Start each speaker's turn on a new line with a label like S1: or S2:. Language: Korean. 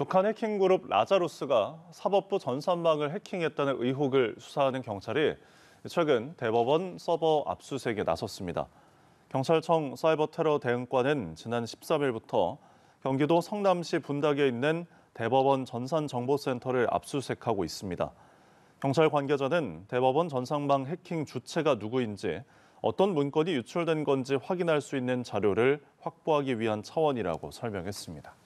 S1: 북한 해킹 그룹 라자로스가 사법부 전산망을 해킹했다는 의혹을 수사하는 경찰이 최근 대법원 서버 압수수색에 나섰습니다. 경찰청 사이버 테러 대응과는 지난 13일부터 경기도 성남시 분당에 있는 대법원 전산정보센터를 압수수색하고 있습니다. 경찰 관계자는 대법원 전산망 해킹 주체가 누구인지 어떤 문건이 유출된 건지 확인할 수 있는 자료를 확보하기 위한 차원이라고 설명했습니다.